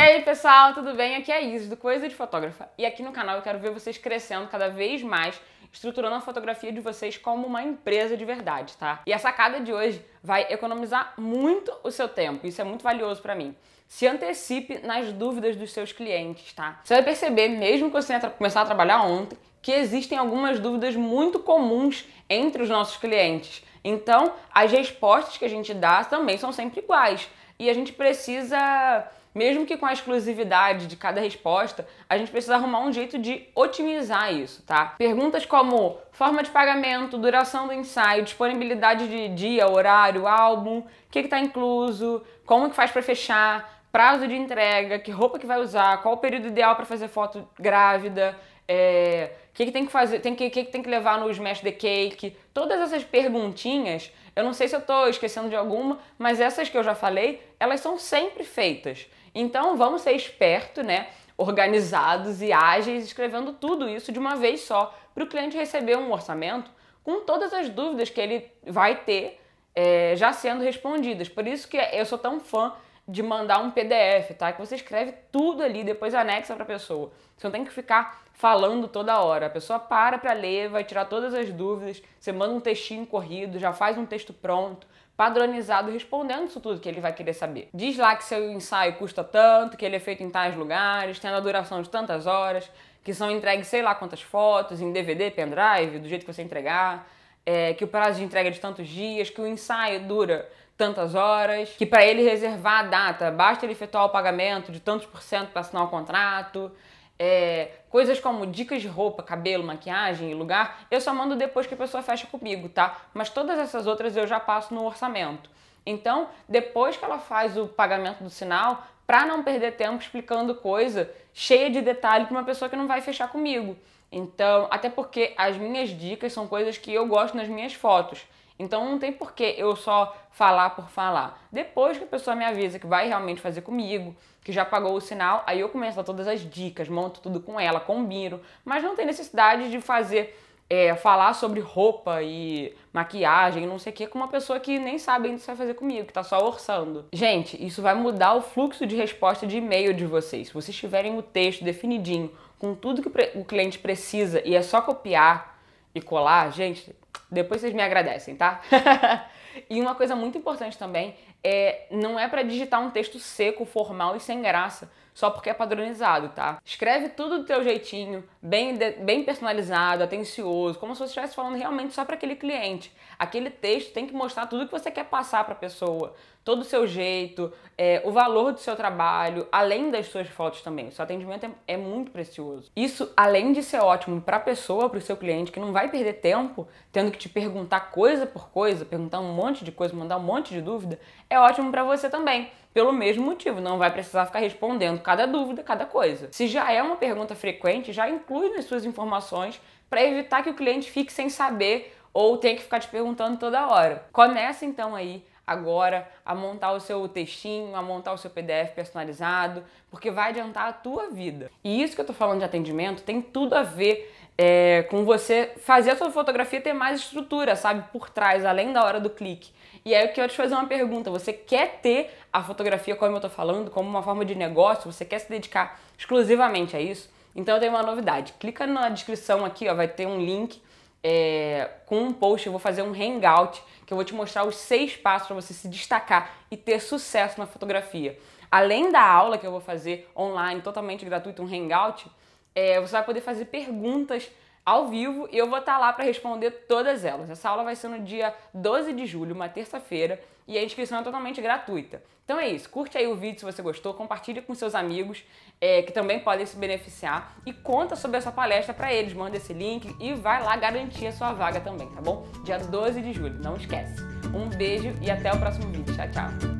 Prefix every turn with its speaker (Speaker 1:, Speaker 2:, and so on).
Speaker 1: E aí, pessoal, tudo bem? Aqui é a Isis, do Coisa de Fotógrafa. E aqui no canal eu quero ver vocês crescendo cada vez mais, estruturando a fotografia de vocês como uma empresa de verdade, tá? E a sacada de hoje vai economizar muito o seu tempo. Isso é muito valioso para mim. Se antecipe nas dúvidas dos seus clientes, tá? Você vai perceber, mesmo que você tenha a trabalhar ontem, que existem algumas dúvidas muito comuns entre os nossos clientes. Então, as respostas que a gente dá também são sempre iguais. E a gente precisa mesmo que com a exclusividade de cada resposta, a gente precisa arrumar um jeito de otimizar isso, tá? Perguntas como forma de pagamento, duração do ensaio, disponibilidade de dia, horário, álbum, o que está incluso, como que faz para fechar, prazo de entrega, que roupa que vai usar, qual o período ideal para fazer foto grávida, é, que, que tem que fazer, tem que, que, que tem que levar no smash the cake, todas essas perguntinhas, eu não sei se eu estou esquecendo de alguma, mas essas que eu já falei, elas são sempre feitas. Então vamos ser espertos, né? Organizados e ágeis, escrevendo tudo isso de uma vez só, para o cliente receber um orçamento com todas as dúvidas que ele vai ter é, já sendo respondidas. Por isso que eu sou tão fã de mandar um PDF, tá? Que você escreve tudo ali, depois anexa para a pessoa. Você não tem que ficar falando toda hora. A pessoa para para ler, vai tirar todas as dúvidas, você manda um textinho corrido, já faz um texto pronto, padronizado, respondendo isso tudo que ele vai querer saber. Diz lá que seu ensaio custa tanto, que ele é feito em tais lugares, tem a duração de tantas horas, que são entregues sei lá quantas fotos, em DVD, pendrive, do jeito que você entregar é, que o prazo de entrega é de tantos dias, que o ensaio dura tantas horas, que para ele reservar a data basta ele efetuar o pagamento de tantos por cento para assinar o contrato. É, coisas como dicas de roupa, cabelo, maquiagem e lugar, eu só mando depois que a pessoa fecha comigo, tá? Mas todas essas outras eu já passo no orçamento. Então, depois que ela faz o pagamento do sinal, para não perder tempo explicando coisa cheia de detalhe para uma pessoa que não vai fechar comigo. Então, até porque as minhas dicas são coisas que eu gosto nas minhas fotos. Então não tem porquê eu só falar por falar. Depois que a pessoa me avisa que vai realmente fazer comigo, que já pagou o sinal, aí eu começo a dar todas as dicas, monto tudo com ela, combino. Mas não tem necessidade de fazer é, falar sobre roupa e maquiagem, não sei o que, com uma pessoa que nem sabe ainda o que vai fazer comigo, que tá só orçando. Gente, isso vai mudar o fluxo de resposta de e-mail de vocês. Se vocês tiverem o texto definidinho, com tudo que o cliente precisa e é só copiar e colar, gente, depois vocês me agradecem, tá? e uma coisa muito importante também é não é para digitar um texto seco, formal e sem graça, só porque é padronizado, tá? Escreve tudo do teu jeitinho, bem, bem personalizado, atencioso, como se você estivesse falando realmente só para aquele cliente. Aquele texto tem que mostrar tudo que você quer passar para a pessoa, todo o seu jeito, é, o valor do seu trabalho, além das suas fotos também. O seu atendimento é, é muito precioso. Isso, além de ser ótimo para a pessoa, para o seu cliente, que não vai perder tempo, tem tendo que te perguntar coisa por coisa, perguntar um monte de coisa, mandar um monte de dúvida, é ótimo para você também. Pelo mesmo motivo, não vai precisar ficar respondendo cada dúvida, cada coisa. Se já é uma pergunta frequente, já inclui nas suas informações para evitar que o cliente fique sem saber ou tenha que ficar te perguntando toda hora. Começa então aí agora a montar o seu textinho, a montar o seu PDF personalizado, porque vai adiantar a tua vida. E isso que eu tô falando de atendimento tem tudo a ver é, com você fazer a sua fotografia ter mais estrutura, sabe? Por trás, além da hora do clique. E aí eu quero te fazer uma pergunta: você quer ter a fotografia, como eu tô falando, como uma forma de negócio? Você quer se dedicar exclusivamente a isso? Então eu tenho uma novidade. Clica na descrição aqui, ó, vai ter um link é, com um post, eu vou fazer um hangout que eu vou te mostrar os seis passos para você se destacar e ter sucesso na fotografia. Além da aula que eu vou fazer online, totalmente gratuita, um hangout, é, você vai poder fazer perguntas ao vivo e eu vou estar tá lá para responder todas elas. Essa aula vai ser no dia 12 de julho, uma terça-feira, e a inscrição é totalmente gratuita. Então é isso, curte aí o vídeo se você gostou, compartilhe com seus amigos é, que também podem se beneficiar e conta sobre essa palestra para eles, manda esse link e vai lá garantir a sua vaga também, tá bom? Dia 12 de julho, não esquece. Um beijo e até o próximo vídeo. Tchau, tchau.